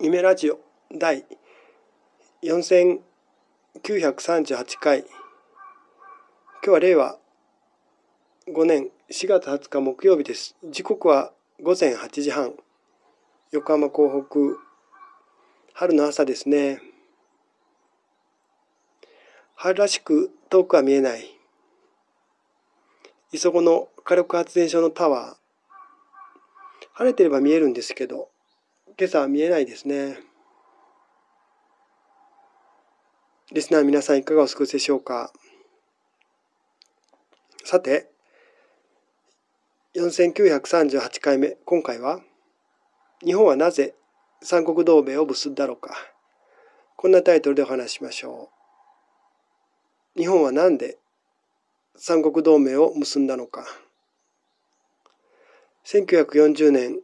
夢ラジオ第4938回今日は令和5年4月20日木曜日です時刻は午前8時半横浜港北春の朝ですね春らしく遠くは見えない磯子の火力発電所のタワー晴れてれば見えるんですけど今朝は見えないですね。リスナー皆さんいかがお過ごしでしょうか。さて、4938回目、今回は、日本はなぜ三国同盟を結んだろうか。こんなタイトルでお話しましょう。日本は何で三国同盟を結んだのか。1940年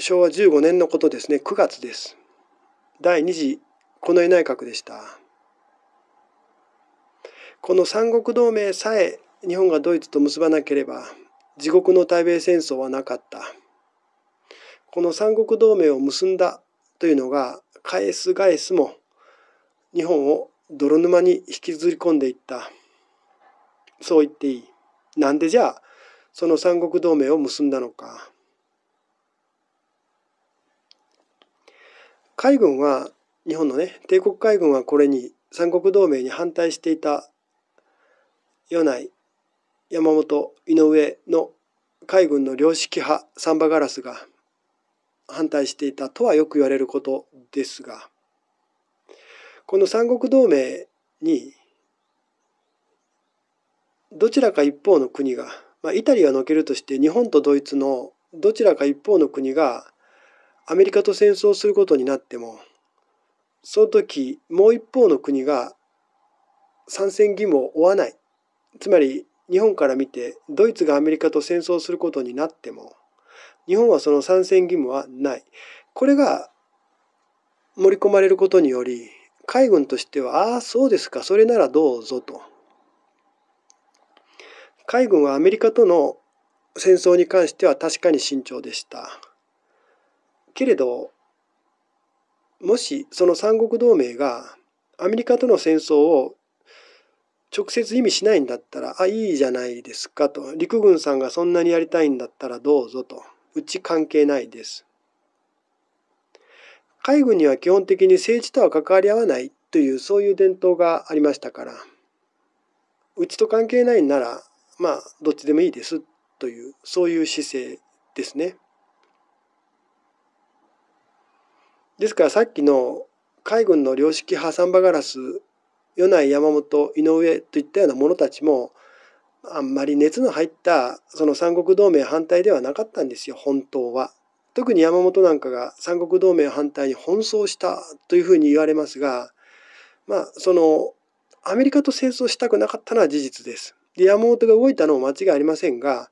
昭和15年のことですね9月です第2次近衛内閣でしたこの三国同盟さえ日本がドイツと結ばなければ地獄の対米戦争はなかったこの三国同盟を結んだというのが返す返すも日本を泥沼に引きずり込んでいったそう言っていいなんでじゃあその三国同盟を結んだのか海軍は日本のね帝国海軍はこれに三国同盟に反対していた米内山本井上の海軍の良識派サンバガラスが反対していたとはよく言われることですがこの三国同盟にどちらか一方の国が、まあ、イタリアを抜けるとして日本とドイツのどちらか一方の国がアメリカと戦争することになってもその時もう一方の国が参戦義務を負わないつまり日本から見てドイツがアメリカと戦争することになっても日本はその参戦義務はないこれが盛り込まれることにより海軍としてはああそうですかそれならどうぞと海軍はアメリカとの戦争に関しては確かに慎重でしたけれどもしその三国同盟がアメリカとの戦争を直接意味しないんだったら、あ、いいじゃないですかと。陸軍さんがそんなにやりたいんだったらどうぞと。うち関係ないです。海軍には基本的に政治とは関わり合わないというそういう伝統がありましたから、うちと関係ないんなら、まあ、どっちでもいいですという、そういう姿勢ですね。ですからさっきの海軍の良識派サンバガラス米内山本井上といったような者たちもあんまり熱の入ったその三国同盟反対ではなかったんですよ本当は。特に山本なんかが三国同盟反対に奔走したというふうに言われますがまあそのアメリカと戦争したくなかったのは事実です。で山本が動いたのも間違いありませんが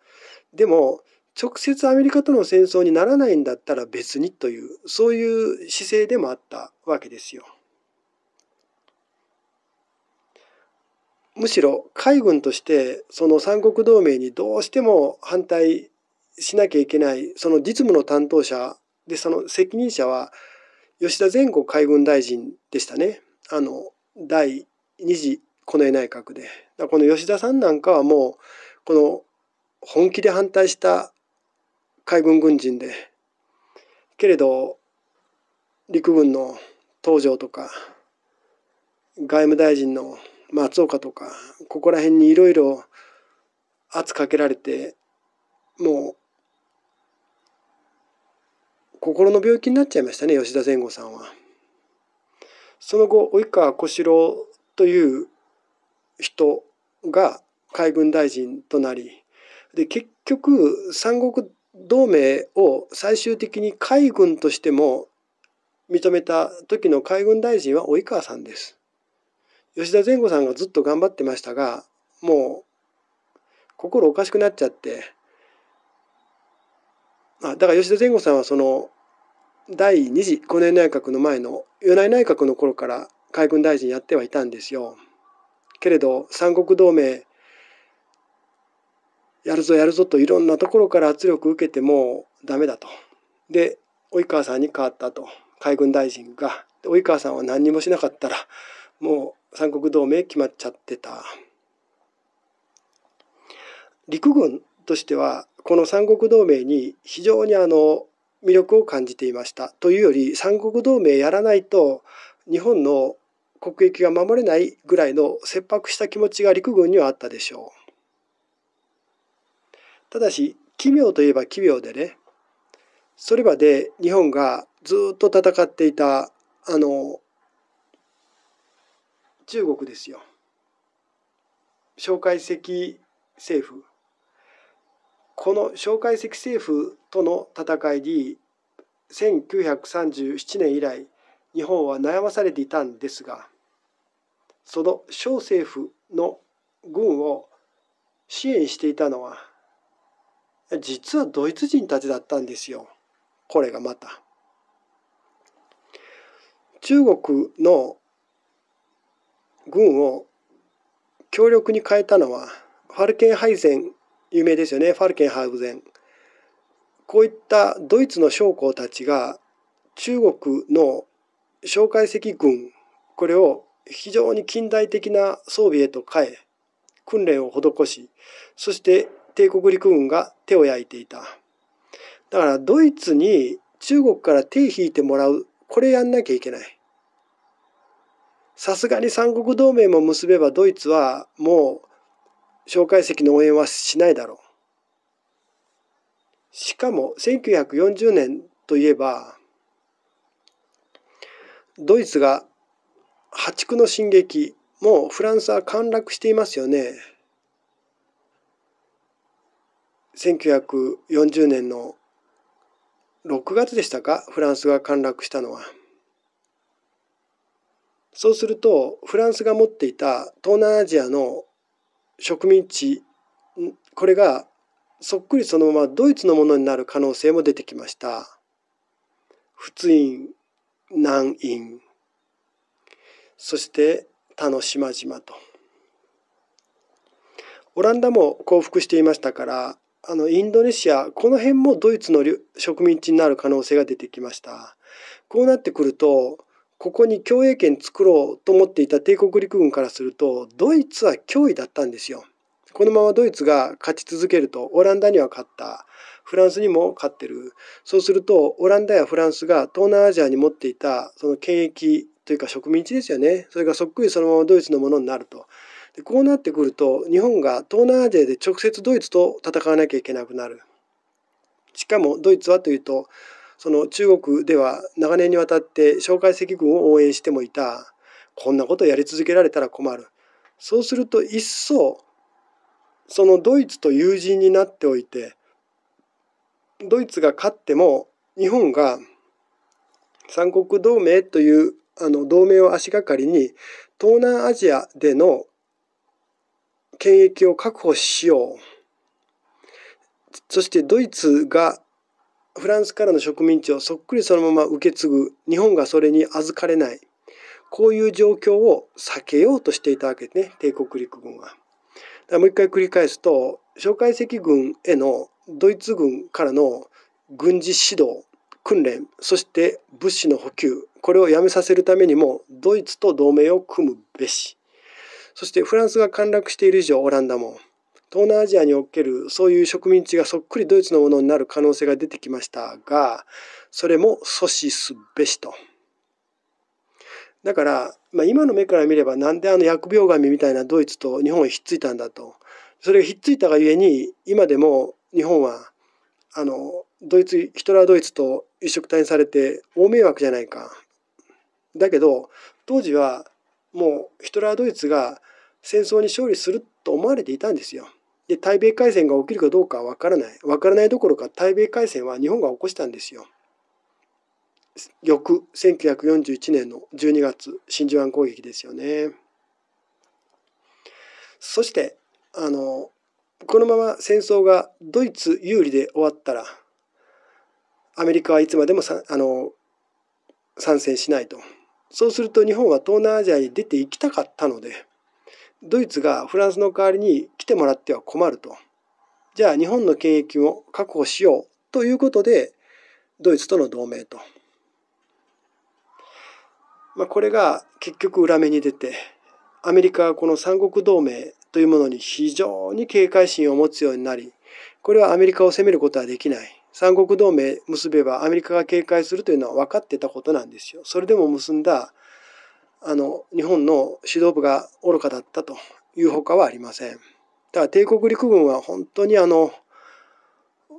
でも直接アメリカとの戦争にならないんだったら別にというそういう姿勢でもあったわけですよ。むしろ海軍としてその三国同盟にどうしても反対しなきゃいけないその実務の担当者でその責任者は吉田前後海軍大臣でしたねあの第2次近衛内閣でこの吉田さんなんかはもうこの本気で反対した海軍軍人でけれど陸軍の東条とか外務大臣の松岡とかここら辺にいろいろ圧かけられてもう心の病気になっちゃいましたね吉田善吾さんは。その後及川小四郎という人が海軍大臣となりで結局三国同盟を最終的に海軍としても認めた時の海軍大臣は及川さんです。吉田善吾さんがずっと頑張ってましたがもう心おかしくなっちゃってあだから吉田善吾さんはその第二次五年内閣の前の与内内閣の頃から海軍大臣やってはいたんですよ。けれど三国同盟やるぞやるぞといろんなところから圧力を受けてもダメだと。で及川さんに代わったと海軍大臣が及川さんは何にもしなかったらもう三国同盟決まっちゃってた。陸軍としてはこの三国同盟に非常にあの魅力を感じていましたというより三国同盟やらないと日本の国益が守れないぐらいの切迫した気持ちが陸軍にはあったでしょう。ただし奇妙といえば奇妙でねそれまで日本がずっと戦っていたあの中国ですよ蒋介石政府この蒋介石政府との戦いに1937年以来日本は悩まされていたんですがその小政府の軍を支援していたのは実はドイツ人たちだったんですよ。これがまた。中国の軍を強力に変えたのはファルケンハイゼン有名ですよねファルケンハイゼンこういったドイツの将校たちが中国の蒋介石軍これを非常に近代的な装備へと変え訓練を施しそして帝国陸軍が手を焼いていた。だからドイツに中国から手引いてもらう、これやんなきゃいけない。さすがに三国同盟も結べばドイツはもう介石の応援はしないだろう。しかも1940年といえばドイツが破竹の進撃もうフランスは陥落していますよね。1940年の6月でしたかフランスが陥落したのは。そうするとフランスが持っていた東南アジアの植民地これがそっくりそのままドイツのものになる可能性も出てきました。仏印南印そして他の島々と。オランダも降伏していましたからあのインドネシアこの辺もドイツの植民地になる可能性が出てきましたこうなってくるとここに共栄圏作ろうと思っていた帝国陸軍からするとドイツは脅威だったんですよこのままドイツが勝ち続けるとオランダには勝ったフランスにも勝ってるそうするとオランダやフランスが東南アジアに持っていたその権益というか植民地ですよねそれがそっくりそのままドイツのものになるとでこうなってくると日本が東南アジアで直接ドイツと戦わなきゃいけなくなる。しかもドイツはというとその中国では長年にわたって蒋介石軍を応援してもいたこんなことをやり続けられたら困る。そうすると一層そのドイツと友人になっておいてドイツが勝っても日本が三国同盟というあの同盟を足がかりに東南アジアでの権益を確保しようそしてドイツがフランスからの植民地をそっくりそのまま受け継ぐ日本がそれに預かれないこういう状況を避けようとしていたわけですね帝国陸軍は。もう一回繰り返すと蒋介石軍へのドイツ軍からの軍事指導訓練そして物資の補給これをやめさせるためにもドイツと同盟を組むべしそしてフランスが陥落している以上オランダも東南アジアにおけるそういう植民地がそっくりドイツのものになる可能性が出てきましたがそれも阻止すべしと。だから、まあ、今の目から見ればなんであの疫病神みたいなドイツと日本はひっついたんだとそれがひっついたがゆえに今でも日本はあのドイツヒトラードイツと一緒くたにされて大迷惑じゃないか。だけど当時はもうヒトラードイツが戦争に勝利すると思われていたんですよ。で対米海戦が起きるかどうかは分からないわからないどころか対米海戦は日本が起こしたんですよ。翌1941年の12月真珠湾攻撃ですよね。そしてあのこのまま戦争がドイツ有利で終わったらアメリカはいつまでもさあの参戦しないとそうすると日本は東南アジアに出ていきたかったのでドイツがフランスの代わりに来てもらっては困ると。じゃあ日本の権益を確保しようということで、ドイツとの同盟と。まあ、これが結局裏目に出て、アメリカはこの三国同盟というものに非常に警戒心を持つようになり、これはアメリカを攻めることはできない。三国同盟結べばアメリカが警戒するというのは分かってたことなんですよ。それでも結んだあの日本の指導部が愚かだったというほかはありません。だから帝国陸軍は本当にあの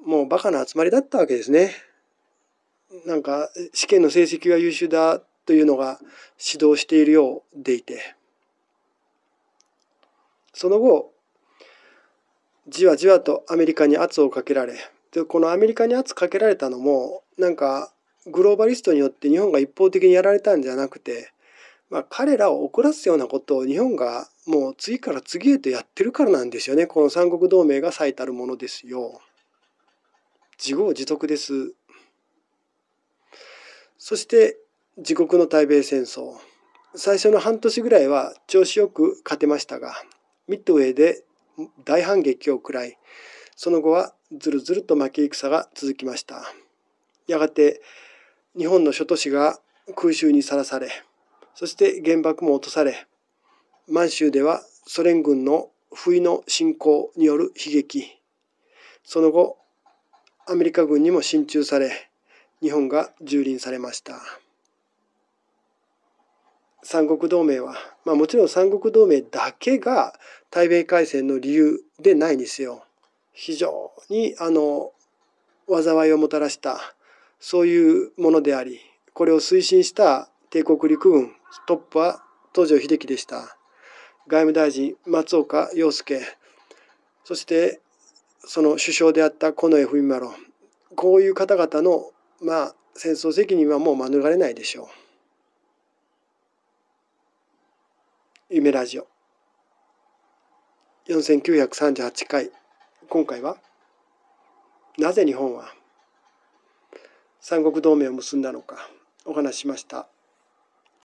もうバカな集まりだったわけですね。なんか試験の成績が優秀だというのが指導しているようでいてその後じわじわとアメリカに圧をかけられでこのアメリカに圧かけられたのもなんかグローバリストによって日本が一方的にやられたんじゃなくてまあ、彼らを怒らすようなことを日本がもう次から次へとやってるからなんですよね。この三国同盟が最たるものですよ。自業自得です。そして自国の対米戦争。最初の半年ぐらいは調子よく勝てましたが、ミッドウェーで大反撃を食らい、その後はずるずると負け戦が続きました。やがて日本の諸都市が空襲にさらされ、そして原爆も落とされ満州ではソ連軍の不意の侵攻による悲劇その後アメリカ軍にも進駐され日本が蹂躙されました三国同盟は、まあ、もちろん三国同盟だけが対米開戦の理由でないにせよ非常にあの災いをもたらしたそういうものでありこれを推進した帝国陸軍トップは東條英機でした。外務大臣松岡洋介そしてその首相であった近衛文麿こういう方々のまあ戦争責任はもう免れないでしょう。夢ラジオ4938回今回は「なぜ日本は三国同盟を結んだのか」お話ししました。